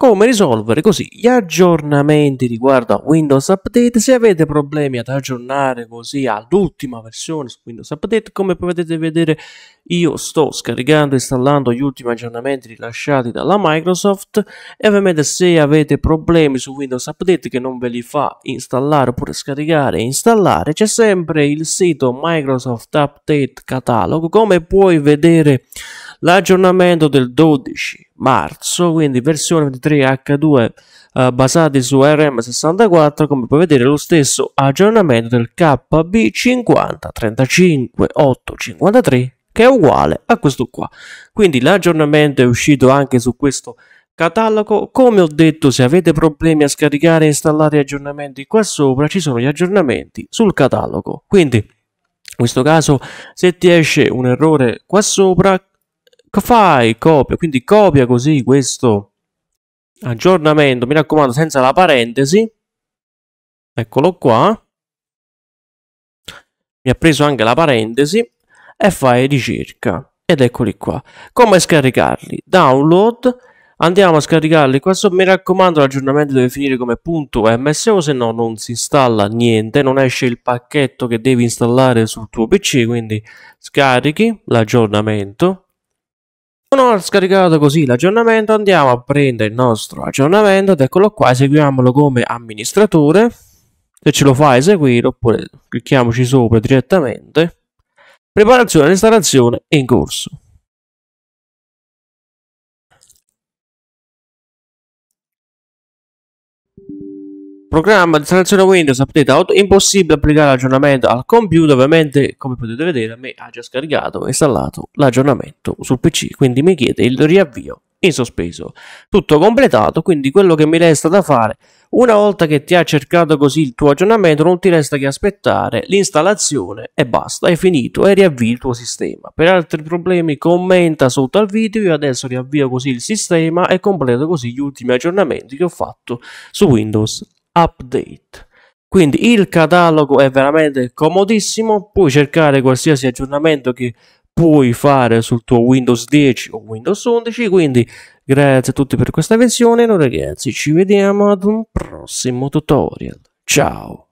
come risolvere così gli aggiornamenti riguardo a Windows Update se avete problemi ad aggiornare così all'ultima versione su Windows Update come potete vedere io sto scaricando e installando gli ultimi aggiornamenti rilasciati dalla Microsoft e ovviamente se avete problemi su Windows Update che non ve li fa installare oppure scaricare e installare c'è sempre il sito Microsoft Update Catalog come puoi vedere l'aggiornamento del 12 marzo, quindi versione 23H2 eh, basati su RM64, come puoi vedere lo stesso aggiornamento del KB5035853 che è uguale a questo qua. Quindi l'aggiornamento è uscito anche su questo catalogo. Come ho detto, se avete problemi a scaricare e installare aggiornamenti qua sopra, ci sono gli aggiornamenti sul catalogo. Quindi in questo caso se ti esce un errore qua sopra che ecco, fai? Copia, quindi copia così questo aggiornamento, mi raccomando, senza la parentesi. Eccolo qua. Mi ha preso anche la parentesi e fai ricerca. Ed eccoli qua. Come scaricarli? Download. Andiamo a scaricarli Questo Mi raccomando, l'aggiornamento deve finire come .mso, se no non si installa niente, non esce il pacchetto che devi installare sul tuo PC, quindi scarichi l'aggiornamento una volta scaricato così l'aggiornamento andiamo a prendere il nostro aggiornamento ed eccolo qua, eseguiamolo come amministratore. Se ce lo fa eseguire oppure clicchiamoci sopra direttamente. Preparazione e installazione in corso. Programma di installazione Windows Update Auto, impossibile applicare l'aggiornamento al computer, ovviamente come potete vedere a me ha già scaricato e installato l'aggiornamento sul PC, quindi mi chiede il riavvio in sospeso. Tutto completato, quindi quello che mi resta da fare, una volta che ti ha cercato così il tuo aggiornamento, non ti resta che aspettare l'installazione e basta, è finito e riavvii il tuo sistema. Per altri problemi commenta sotto al video, io adesso riavvio così il sistema e completo così gli ultimi aggiornamenti che ho fatto su Windows update. Quindi il catalogo è veramente comodissimo, puoi cercare qualsiasi aggiornamento che puoi fare sul tuo Windows 10 o Windows 11, quindi grazie a tutti per questa versione, noi ragazzi ci vediamo ad un prossimo tutorial. Ciao!